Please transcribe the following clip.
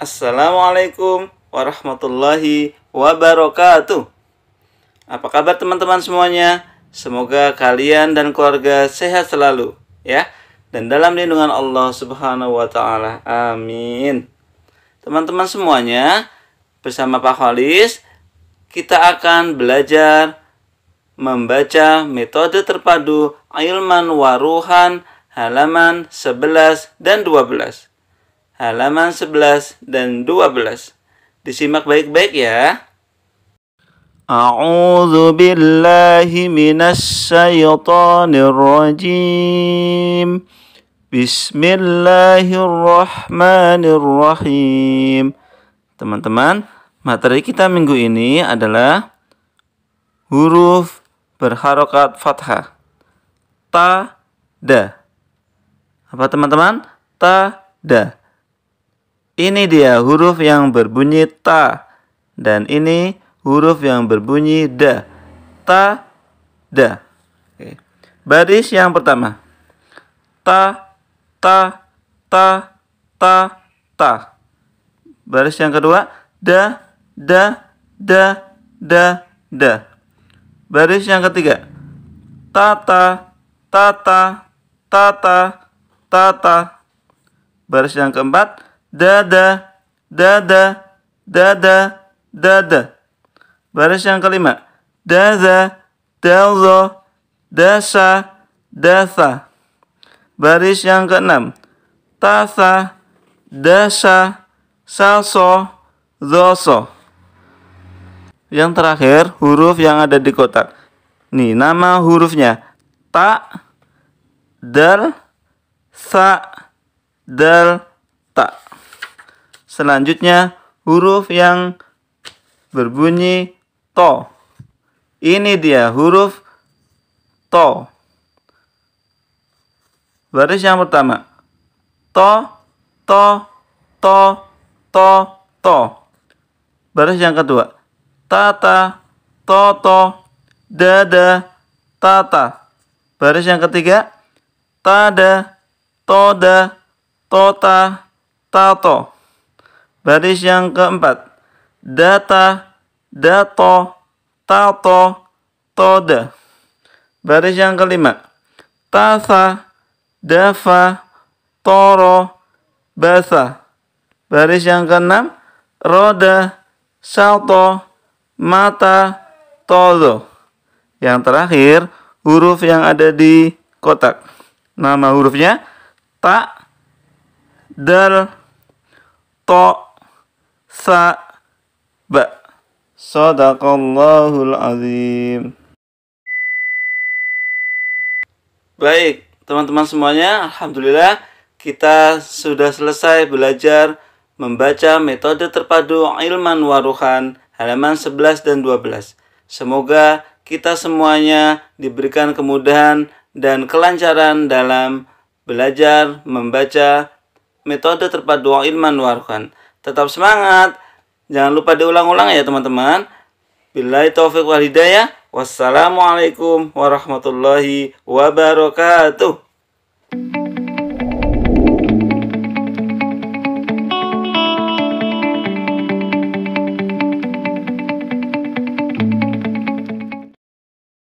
Assalamualaikum warahmatullahi wabarakatuh. Apa kabar teman-teman semuanya? Semoga kalian dan keluarga sehat selalu ya dan dalam lindungan Allah Subhanahu wa taala. Amin. Teman-teman semuanya, bersama Pak Khalis kita akan belajar membaca metode terpadu Ilman Waruhan halaman 11 dan 12 halaman 11 dan 12. Disimak baik-baik ya. A'udzu billahi minasy syaithanir rajim. Bismillahirrahmanirrahim. Teman-teman, materi kita minggu ini adalah huruf berharokat fathah. Ta, da. Apa teman-teman? Ta, da. Ini dia huruf yang berbunyi ta dan ini huruf yang berbunyi da. Ta da. Oke. Baris yang pertama. Ta ta ta ta ta. Baris yang kedua da da da da da. Baris yang ketiga. ta ta ta ta ta ta ta Baris yang keempat dada, dada, dada, dada. Baris yang kelima. Dada, dalzo, dasa, dasa Baris yang keenam. tasa, dasa, salso, zoso. Yang terakhir, huruf yang ada di kotak. Nih, nama hurufnya. Ta, dal, sa, dal, ta selanjutnya huruf yang berbunyi to. Ini dia huruf to. Baris yang pertama. To, to, to, to, to. Baris yang kedua. Tata, toto, dada, tata. Baris yang ketiga. Tada, toda, tota, tato. Baris yang keempat. Data, dato, tato, toda. Baris yang kelima. Tasa, dafa, toro, basa. Baris yang keenam. Roda, salto, mata, tolo Yang terakhir, huruf yang ada di kotak. Nama hurufnya ta, dal, to, ba, Sadaqallahul azim. Baik, teman-teman semuanya, alhamdulillah kita sudah selesai belajar membaca metode terpadu ilman waruhan halaman 11 dan 12. Semoga kita semuanya diberikan kemudahan dan kelancaran dalam belajar membaca metode terpadu ilman waruhan tetap semangat. Jangan lupa diulang-ulang ya teman-teman. Bila taufiq wal hidayah. Wassalamualaikum warahmatullahi wabarakatuh.